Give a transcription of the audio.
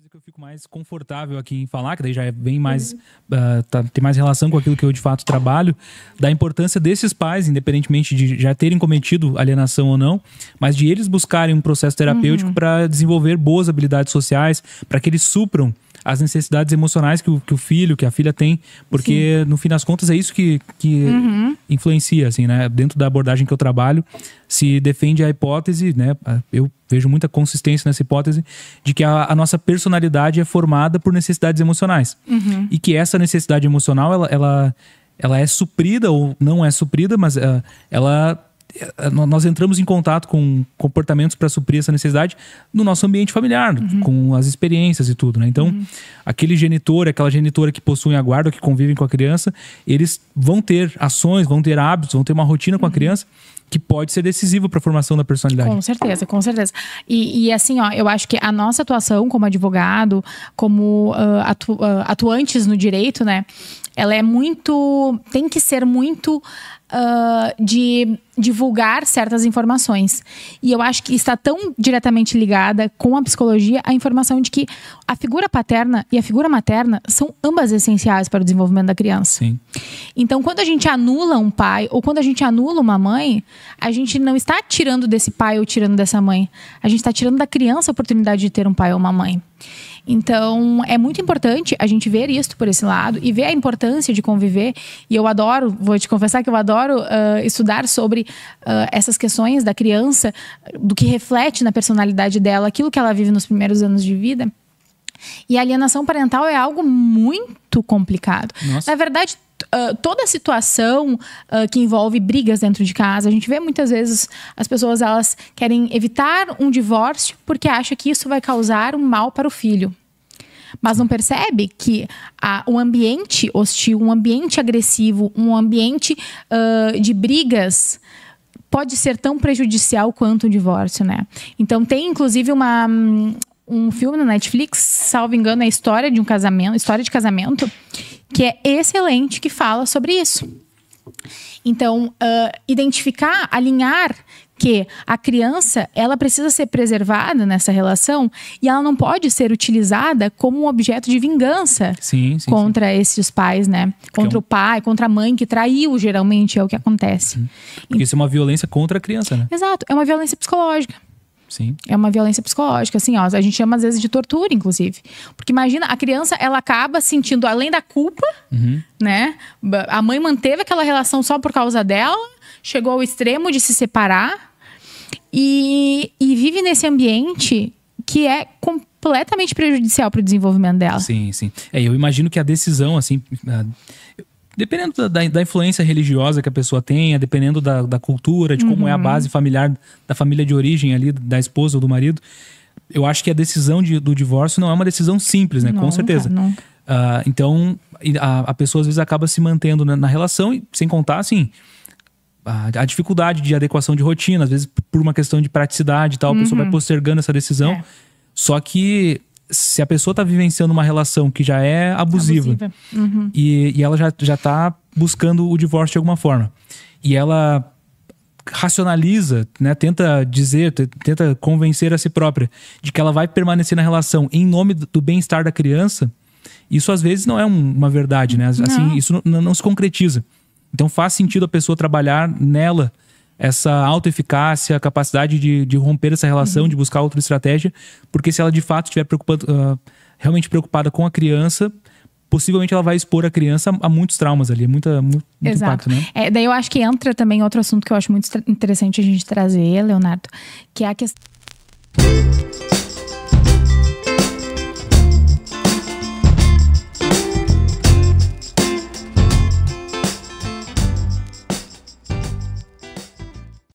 coisa que eu fico mais confortável aqui em falar, que daí já é bem mais. Uh, tá, tem mais relação com aquilo que eu de fato trabalho, da importância desses pais, independentemente de já terem cometido alienação ou não, mas de eles buscarem um processo terapêutico uhum. para desenvolver boas habilidades sociais, para que eles supram as necessidades emocionais que o, que o filho, que a filha tem, porque Sim. no fim das contas é isso que, que uhum. influencia, assim, né? Dentro da abordagem que eu trabalho, se defende a hipótese, né? Eu vejo muita consistência nessa hipótese de que a, a nossa personalidade é formada por necessidades emocionais uhum. e que essa necessidade emocional ela, ela, ela é suprida ou não é suprida, mas eh, ela, ela é, nós entramos em contato com comportamentos para suprir essa necessidade no nosso ambiente familiar, uhum. com as experiências e tudo, né? Então, uhum. aquele genitor, aquela genitora que possuem a guarda, que convivem com a criança, eles vão ter ações, vão ter hábitos, vão ter uma rotina com a uhum. criança que pode ser decisivo para a formação da personalidade. Com certeza, com certeza. E, e, assim, ó, eu acho que a nossa atuação como advogado, como uh, atu, uh, atuantes no direito, né, ela é muito, tem que ser muito uh, de divulgar certas informações. E eu acho que está tão diretamente ligada com a psicologia a informação de que a figura paterna e a figura materna são ambas essenciais para o desenvolvimento da criança. Sim. Então, quando a gente anula um pai ou quando a gente anula uma mãe, a gente não está tirando desse pai ou tirando dessa mãe. A gente está tirando da criança a oportunidade de ter um pai ou uma mãe. Então, é muito importante a gente ver isso por esse lado e ver a importância de conviver. E eu adoro, vou te confessar que eu adoro adoro uh, estudar sobre uh, essas questões da criança, do que reflete na personalidade dela, aquilo que ela vive nos primeiros anos de vida. E a alienação parental é algo muito complicado. Nossa. Na verdade, Uh, toda situação uh, que envolve brigas dentro de casa. A gente vê muitas vezes as pessoas elas querem evitar um divórcio porque acha que isso vai causar um mal para o filho mas não percebe que a, um ambiente hostil, um ambiente agressivo, um ambiente uh, de brigas pode ser tão prejudicial quanto o divórcio, né? Então tem inclusive uma hum, um filme na Netflix, salvo engano, é a história de um casamento, história de casamento, que é excelente que fala sobre isso. Então, uh, identificar, alinhar que a criança ela precisa ser preservada nessa relação e ela não pode ser utilizada como um objeto de vingança sim, sim, contra sim. esses pais, né? É contra é um... o pai, contra a mãe que traiu, geralmente é o que acontece. Uhum. Porque e... isso é uma violência contra a criança, né? Exato, é uma violência psicológica. Sim. É uma violência psicológica, assim, ó. A gente chama às vezes de tortura, inclusive. Porque imagina, a criança, ela acaba sentindo, além da culpa, uhum. né? A mãe manteve aquela relação só por causa dela, chegou ao extremo de se separar e, e vive nesse ambiente que é completamente prejudicial para o desenvolvimento dela. Sim, sim. É, eu imagino que a decisão, assim, Dependendo da, da, da, influência religiosa que a pessoa tenha, dependendo da, da cultura, de como uhum. é a uhum. base familiar, da família de origem ali, da esposa ou do marido, eu acho que a decisão de, do divórcio não é uma decisão simples, né? Não, Com certeza. Não. Uh, ah, então, a, a, pessoa às vezes acaba se mantendo na, na relação, e sem contar, assim, a, a, dificuldade de adequação de rotina, às vezes por uma questão de praticidade e tal, a pessoa vai uhum. postergando essa decisão. É. Só que se a pessoa está vivenciando uma relação que já é abusiva, abusiva. Uhum. E, e, ela já, já tá buscando o divórcio de alguma forma, e ela racionaliza, né, tenta dizer, tenta convencer a si própria de que ela vai permanecer na relação em nome do bem-estar da criança, isso às vezes não é um, uma verdade, né? Assim, não. isso não, não se concretiza. Então faz sentido a pessoa trabalhar nela essa autoeficácia, a capacidade de, de romper essa relação, uhum. de buscar outra estratégia, porque se ela de fato estiver uh, realmente preocupada com a criança, possivelmente ela vai expor a criança a muitos traumas ali, é muita, muito, muito Exato. impacto, né? É, daí eu acho que entra também outro assunto que eu acho muito interessante a gente trazer, Leonardo, que é a questão.